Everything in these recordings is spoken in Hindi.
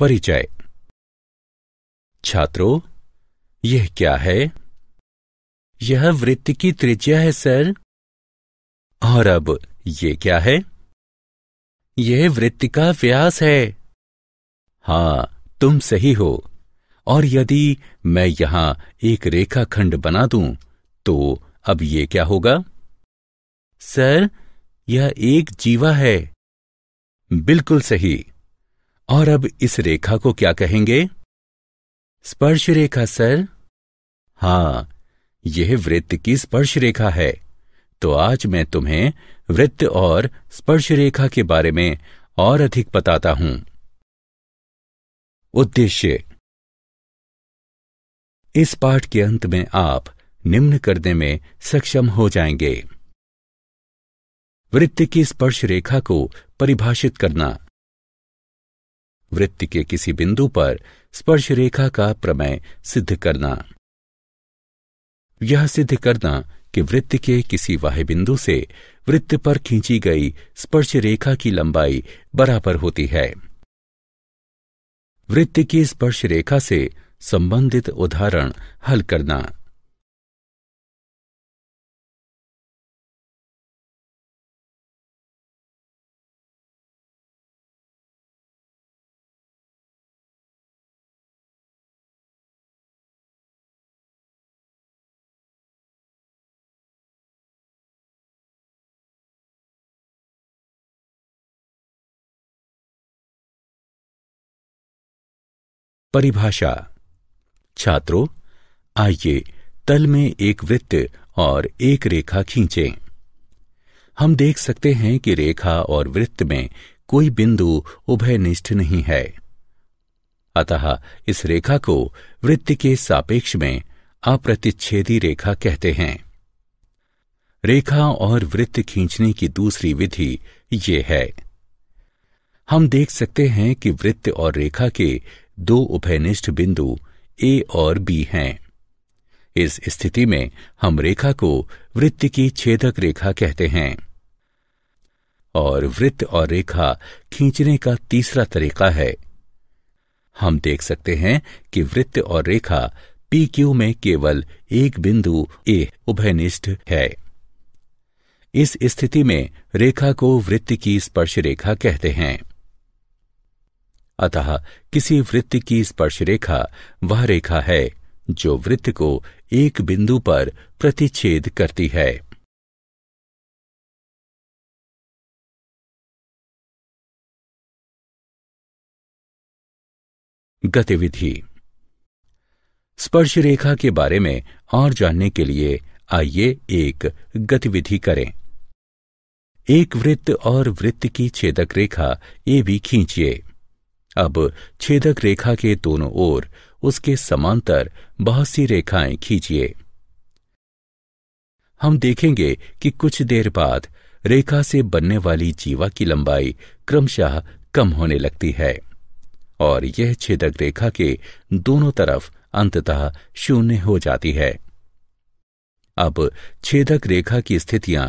परिचय छात्रों यह क्या है यह वृत्त की त्रिज्या है सर और अब ये क्या है यह वृत्त का व्यास है हां तुम सही हो और यदि मैं यहां एक रेखा खंड बना दूं तो अब यह क्या होगा सर यह एक जीवा है बिल्कुल सही और अब इस रेखा को क्या कहेंगे स्पर्श रेखा सर हां यह वृत्त की स्पर्श रेखा है तो आज मैं तुम्हें वृत्त और स्पर्श रेखा के बारे में और अधिक बताता हूं उद्देश्य इस पाठ के अंत में आप निम्न करने में सक्षम हो जाएंगे वृत्त की स्पर्श रेखा को परिभाषित करना वृत्त के किसी बिंदु पर स्पर्श रेखा का प्रमेय सिद्ध करना यह सिद्ध करना कि वृत्त के किसी वाह बिंदु से वृत्त पर खींची गई स्पर्श रेखा की लंबाई बराबर होती है वृत्त की स्पर्श रेखा से संबंधित उदाहरण हल करना परिभाषा छात्रों आइए तल में एक वृत्त और एक रेखा खींचें। हम देख सकते हैं कि रेखा और वृत्त में कोई बिंदु उभयनिष्ठ नहीं है अतः इस रेखा को वृत्त के सापेक्ष में अप्रतिच्छेदी रेखा कहते हैं रेखा और वृत्त खींचने की दूसरी विधि ये है हम देख सकते हैं कि वृत्त और रेखा के दो उभयनिष्ठ बिंदु ए और बी हैं इस स्थिति में हम रेखा को वृत्त की छेदक रेखा कहते हैं और वृत्त और रेखा खींचने का तीसरा तरीका है हम देख सकते हैं कि वृत्त और रेखा पी क्यू में केवल एक बिंदु ए उभयनिष्ठ है इस स्थिति में रेखा को वृत्त की स्पर्श रेखा कहते हैं अतः किसी वृत्त की स्पर्श रेखा वह रेखा है जो वृत्त को एक बिंदु पर प्रतिच्छेद करती है गतिविधि स्पर्श रेखा के बारे में और जानने के लिए आइए एक गतिविधि करें एक वृत्त और वृत्त की छेदक रेखा ए भी खींचिए अब छेदक रेखा के दोनों ओर उसके समांतर बहुत सी रेखाएं खींचिए हम देखेंगे कि कुछ देर बाद रेखा से बनने वाली जीवा की लंबाई क्रमशः कम होने लगती है और यह छेदक रेखा के दोनों तरफ अंततः शून्य हो जाती है अब छेदक रेखा की स्थितियां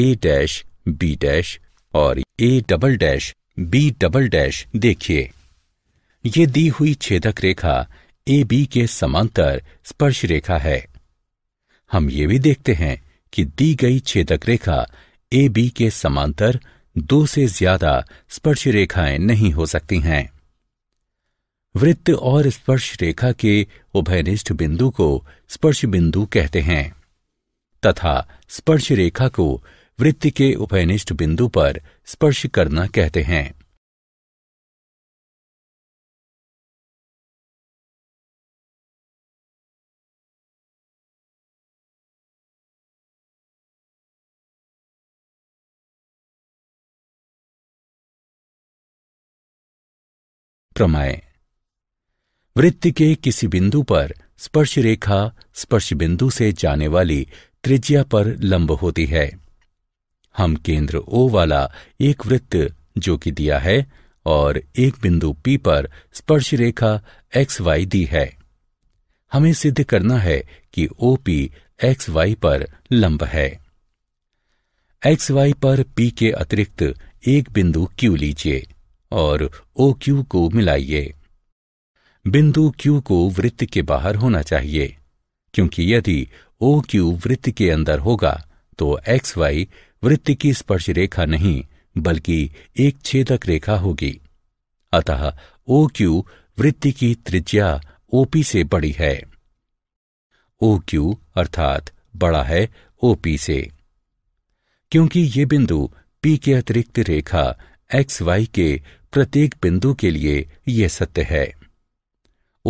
ए डैश बी डैश और A double dash B double dash देखिए ये दी हुई छेदक रेखा ए बी के समांतर स्पर्श रेखा है हम ये भी देखते हैं कि दी गई छेदक रेखा ए बी के समांतर दो से ज्यादा स्पर्श रेखाएं नहीं हो सकती हैं वृत्त और स्पर्श रेखा के उभयनिष्ठ बिंदु को स्पर्श बिंदु कहते हैं तथा स्पर्श रेखा को वृत्ति के उपयनिष्ठ बिंदु पर स्पर्श करना कहते हैं प्रमाय वृत्ति के किसी बिंदु पर स्पर्श रेखा स्पर्श बिंदु से जाने वाली त्रिज्या पर लंब होती है हम केंद्र ओ वाला एक वृत्त जो कि दिया है और एक बिंदु पी पर स्पर्श रेखा एक्स वाई दी है हमें सिद्ध करना है कि ओ पी एक्स वाई पर लंब है एक्स वाई पर पी के अतिरिक्त एक बिंदु क्यू लीजिए और ओ क्यू को मिलाइए बिंदु क्यू को वृत्त के बाहर होना चाहिए क्योंकि यदि ओ क्यू वृत्त के अंदर होगा तो एक्स वाई वृत्त की स्पर्श रेखा नहीं बल्कि एक छेदक रेखा होगी अतः ओ क्यू वृत्ति की त्रिज्या ओपी से बड़ी है ओ क्यू अर्थात बड़ा है ओपी से क्योंकि ये बिंदु पी के अतिरिक्त रेखा एक्स वाई के प्रत्येक बिंदु के लिए यह सत्य है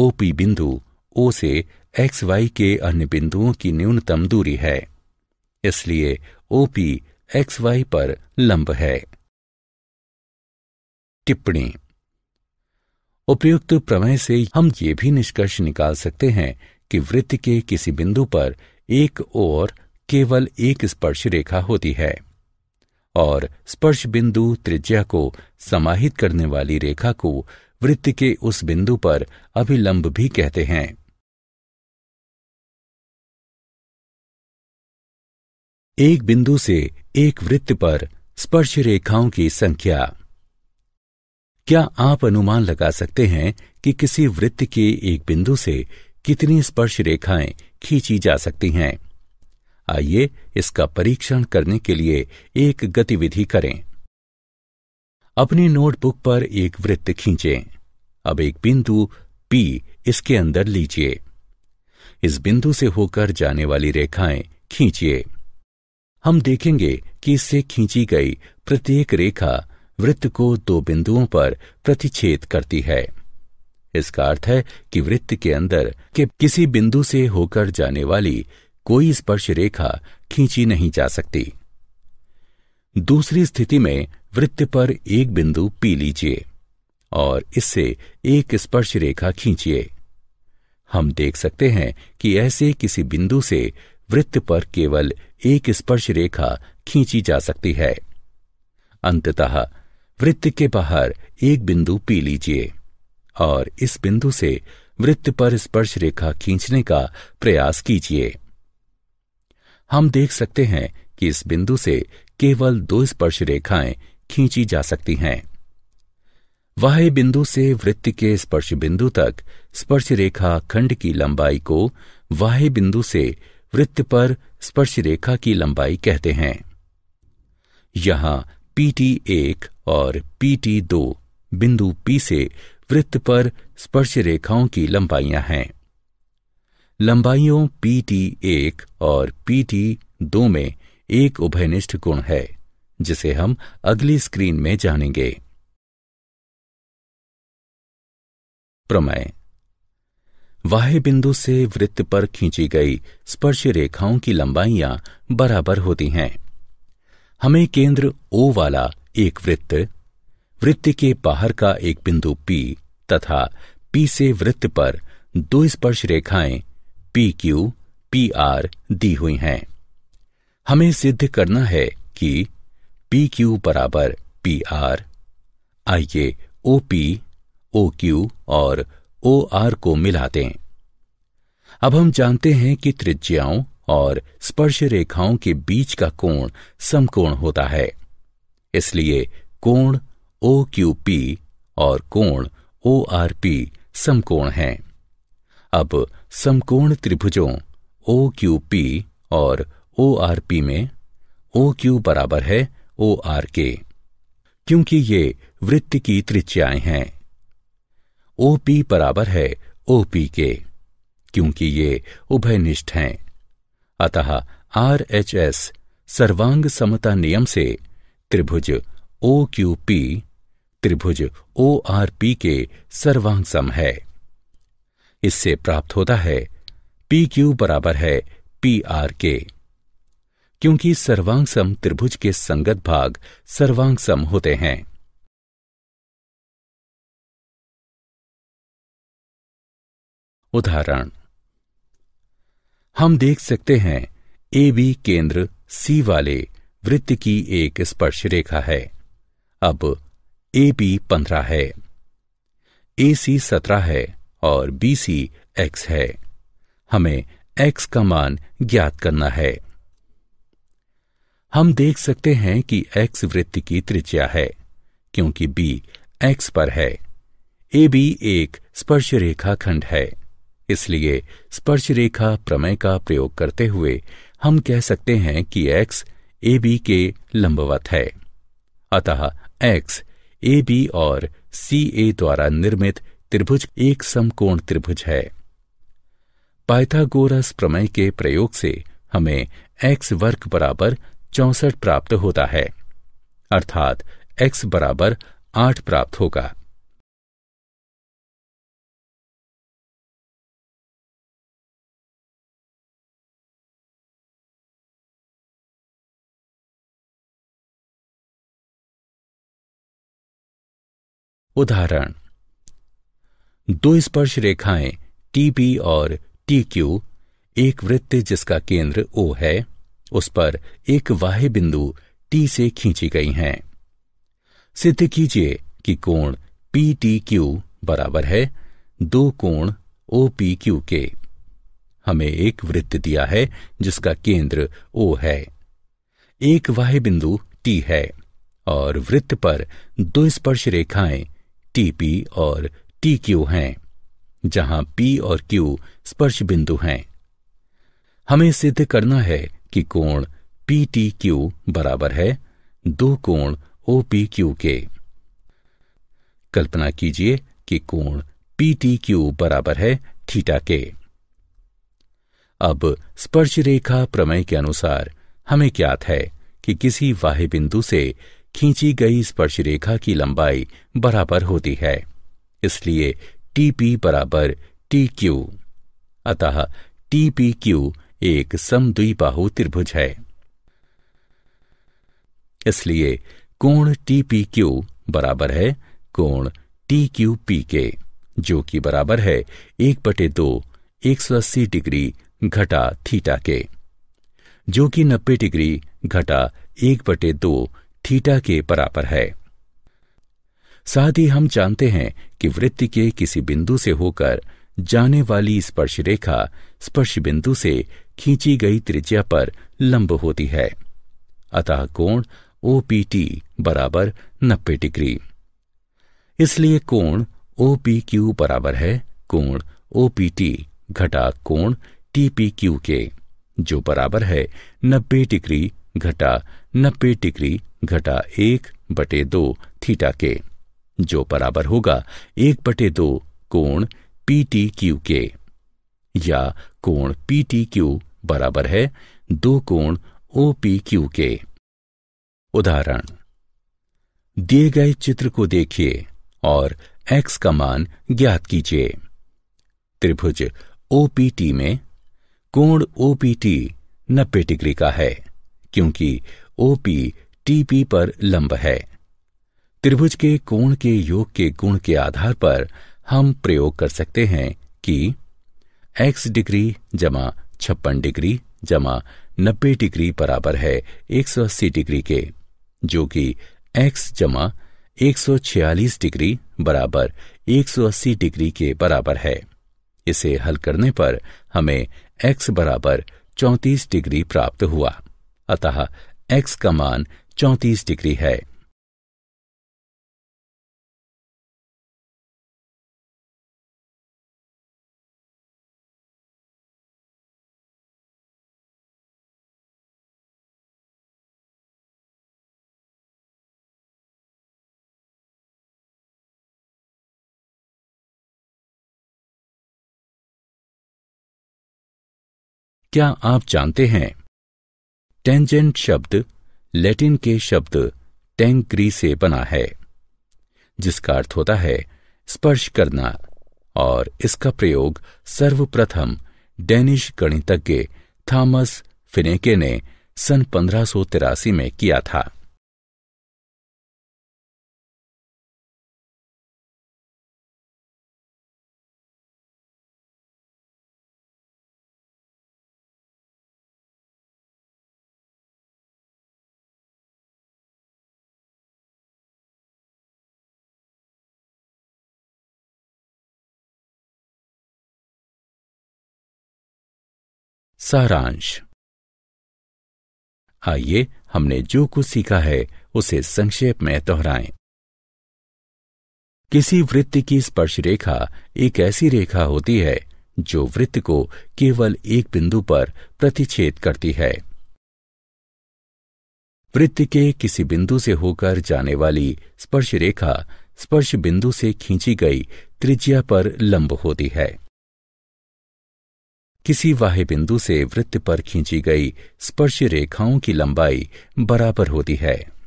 ओपी बिंदु ओ से एक्स वाई के अन्य बिंदुओं की न्यूनतम दूरी है इसलिए ओपी एक्स वाई पर लंब है टिप्पणी उपयुक्त प्रमेय से हम ये भी निष्कर्ष निकाल सकते हैं कि वृत्त के किसी बिंदु पर एक ओर केवल एक स्पर्श रेखा होती है और स्पर्श बिंदु त्रिज्या को समाहित करने वाली रेखा को वृत्त के उस बिंदु पर अभिलंब भी कहते हैं एक बिंदु से एक वृत्त पर स्पर्श रेखाओं की संख्या क्या आप अनुमान लगा सकते हैं कि किसी वृत्त के एक बिंदु से कितनी स्पर्श रेखाएं खींची जा सकती हैं आइए इसका परीक्षण करने के लिए एक गतिविधि करें अपनी नोटबुक पर एक वृत्त खींचें अब एक बिंदु P इसके अंदर लीजिए इस बिंदु से होकर जाने वाली रेखाएं खींचिए हम देखेंगे कि इससे खींची गई प्रत्येक रेखा वृत्त को दो बिंदुओं पर प्रतिच्छेद करती है इसका अर्थ है कि वृत्त के अंदर के किसी बिंदु से होकर जाने वाली कोई स्पर्श रेखा खींची नहीं जा सकती दूसरी स्थिति में वृत्त पर एक बिंदु पी लीजिए और इससे एक स्पर्श रेखा खींचिए हम देख सकते हैं कि ऐसे किसी बिंदु से वृत्त पर केवल एक स्पर्श रेखा खींची जा सकती है अंततः वृत्त के बाहर एक बिंदु पी लीजिए और इस बिंदु से वृत्त पर स्पर्श रेखा खींचने का प्रयास कीजिए हम देख सकते हैं कि इस बिंदु से केवल दो स्पर्श रेखाएं खींची जा सकती हैं वह बिंदु से वृत्त के स्पर्श बिंदु तक स्पर्श रेखा खंड की लंबाई को वाह बिंदु से वृत्त पर स्पर्श रेखा की लंबाई कहते हैं यहां पीटी एक और पीटी दो बिंदु पी से वृत्त पर स्पर्श रेखाओं की लंबाइयां हैं लंबाइयों पीटी एक और पीटी दो में एक उभयनिष्ठ गुण है जिसे हम अगली स्क्रीन में जानेंगे प्रमेय वाह्य बिंदु से वृत्त पर खींची गई स्पर्श रेखाओं की लंबाइयां बराबर होती हैं हमें केंद्र ओ वाला एक वृत्त वृत्त के बाहर का एक बिंदु पी तथा पी से वृत्त पर दो स्पर्श रेखाएं पी क्यू पी आर दी हुई हैं हमें सिद्ध करना है कि पी क्यू बराबर पी आर आइए ओ पी ओ क्यू और ओ आर को मिला दें अब हम जानते हैं कि त्रिज्याओं और स्पर्श रेखाओं के बीच का कोण समकोण होता है इसलिए कोण ओ क्यू पी और कोण ओ आर पी समकोण हैं। अब समकोण त्रिभुजों ओ क्यू पी और ओ आर पी में ओ क्यू बराबर है ओ आर के क्योंकि ये वृत्त की त्रिज्याएं हैं ओपी बराबर है ओ पी के क्योंकि ये उभयनिष्ठ हैं अतः आर एच एस सर्वांग समता नियम से त्रिभुज ओ क्यू पी त्रिभुज ओ आर पी के सर्वांग सम है इससे प्राप्त होता है पी क्यू बराबर है पी आर के क्योंकि सर्वांग सम त्रिभुज के संगत भाग सर्वांग सम होते हैं उदाहरण हम देख सकते हैं ए बी केंद्र सी वाले वृत्त की एक स्पर्श रेखा है अब ए बी पंद्रह है ए सी सत्रह है और बी सी एक्स है हमें एक्स का मान ज्ञात करना है हम देख सकते हैं कि एक्स वृत्त की त्रिज्या है क्योंकि बी एक्स पर है ए बी एक स्पर्श रेखा खंड है इसलिए स्पर्श रेखा प्रमेय का प्रयोग करते हुए हम कह सकते हैं कि x ए बी के लंबवत है अतः x ए बी और सी ए द्वारा निर्मित त्रिभुज एक समकोण त्रिभुज है पाइथागोरस प्रमेय के प्रयोग से हमें x वर्ग बराबर चौसठ प्राप्त होता है अर्थात x बराबर आठ प्राप्त होगा उदाहरण दो स्पर्श रेखाएं टीपी और टीक्यू एक वृत्त जिसका केंद्र ओ है उस पर एक वाह्य बिंदु टी से खींची गई हैं सिद्ध कीजिए कि कोण पी टी क्यू बराबर है दो कोण ओ पी क्यू के हमें एक वृत्त दिया है जिसका केंद्र ओ है एक वाह्य बिंदु टी है और वृत्त पर दो स्पर्श रेखाएं टीपी और टी क्यू हैं जहां पी और क्यू स्पर्श बिंदु हैं हमें सिद्ध करना है कि कोण पी टी क्यू बराबर है दो कोण ओ पी क्यू के कल्पना कीजिए कि कोण पी टी क्यू बराबर है थीटा के अब स्पर्श रेखा प्रमेय के अनुसार हमें ज्ञात है कि किसी वाह्य बिंदु से खींची गई स्पर्श रेखा की लंबाई बराबर होती है इसलिए टीपी बराबर टी क्यू अतः टीपी क्यू एक समद्विबाहु त्रिभुज है इसलिए कोण टीपी क्यू बराबर है कोण टी क्यू पी के जो कि बराबर है एक बटे दो एक सौ अस्सी डिग्री घटा थीटा के जो कि नब्बे डिग्री घटा एक बटे दो थीटा के बराबर है साथ ही हम जानते हैं कि वृत्ति के किसी बिंदु से होकर जाने वाली स्पर्श रेखा स्पर्श बिंदु से खींची गई त्रिज्या पर लंब होती है अतः कोण ओपीटी बराबर नब्बे डिग्री इसलिए कोण ओपीक्यू क्यू बराबर है कोण ओपीटी घटा कोण टीपीक्यू क्यू के जो बराबर है नब्बे डिग्री घटा नब्बे डिग्री घटा एक बटे दो थीटा के जो बराबर होगा एक बटे दो कोण पी टी क्यू के या कोण पी टी क्यू बराबर है दो कोण ओ पी क्यू के उदाहरण दिए गए चित्र को देखिए और एक्स का मान ज्ञात कीजिए त्रिभुज ओपीटी में कोण ओपीटी नब्बे डिग्री का है क्योंकि ओपी टीपी पर लंब है त्रिभुज के कोण के योग के गुण के आधार पर हम प्रयोग कर सकते हैं कि x डिग्री जमा छप्पन डिग्री जमा नब्बे डिग्री बराबर है 180 डिग्री के जो कि x जमा 146 डिग्री बराबर 180 डिग्री के बराबर है इसे हल करने पर हमें x बराबर चौंतीस डिग्री प्राप्त हुआ अतः x का मान 34 डिग्री है क्या आप जानते हैं टेंजेंट शब्द लैटिन के शब्द टेंग्री से बना है जिसका अर्थ होता है स्पर्श करना और इसका प्रयोग सर्वप्रथम डेनिश गणितज्ञ थॉमस फिनेके ने सन पंद्रह में किया था सारांश आइए हमने जो कुछ सीखा है उसे संक्षेप में दोहराएं। किसी वृत्त की स्पर्श रेखा एक ऐसी रेखा होती है जो वृत्त को केवल एक बिंदु पर प्रतिच्छेद करती है वृत्त के किसी बिंदु से होकर जाने वाली स्पर्श रेखा स्पर्श बिंदु से खींची गई त्रिज्या पर लंब होती है किसी वाह्य बिंदु से वृत्त पर खींची गई स्पर्श रेखाओं की लंबाई बराबर होती है